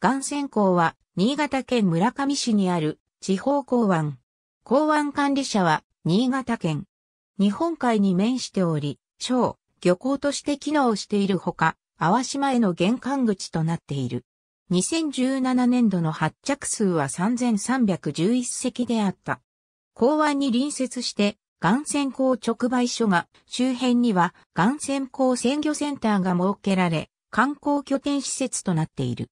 岩泉港は、新潟県村上市にある地方港湾。港湾管理者は、新潟県。日本海に面しており、小、漁港として機能しているほか、淡島への玄関口となっている。2017年度の発着数は3311隻であった。港湾に隣接して、岩泉港直売所が、周辺には岩泉港鮮魚センターが設けられ、観光拠点施設となっている。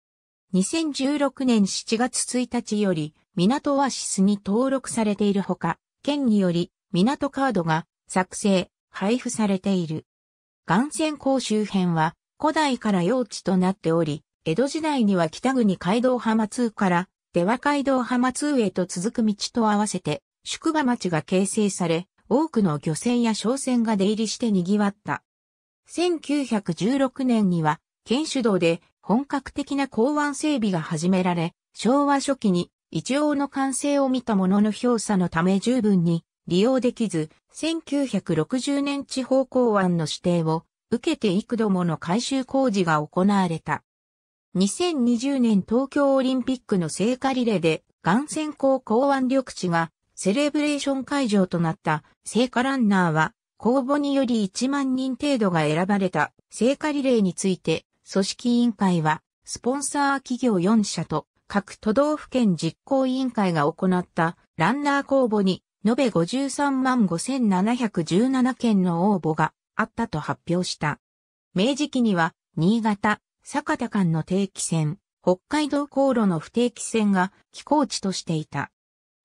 2016年7月1日より、港オアシスに登録されているほか、県により、港カードが作成、配布されている。岩泉港周辺は、古代から用地となっており、江戸時代には北国街道浜通から、出羽街道浜通へと続く道と合わせて、宿場町が形成され、多くの漁船や商船が出入りして賑わった。1916年には、県主導で本格的な港湾整備が始められ、昭和初期に一応の完成を見たものの評査のため十分に利用できず、1960年地方港湾の指定を受けて幾度もの改修工事が行われた。2020年東京オリンピックの聖火リレーで、岩泉港港湾緑地がセレブレーション会場となった聖火ランナーは公募により1万人程度が選ばれた聖火リレーについて組織委員会は、スポンサー企業4社と各都道府県実行委員会が行ったランナー公募に延べ53万5717件の応募があったと発表した。明治期には新潟、酒田間の定期船、北海道航路の不定期船が寄港地としていた。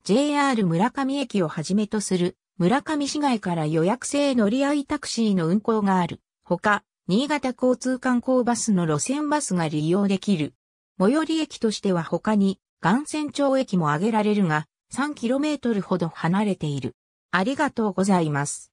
JR 村上駅をはじめとする村上市外から予約制乗り合いタクシーの運行がある。ほか、新潟交通観光バスの路線バスが利用できる。最寄り駅としては他に、岩泉町駅も挙げられるが、3km ほど離れている。ありがとうございます。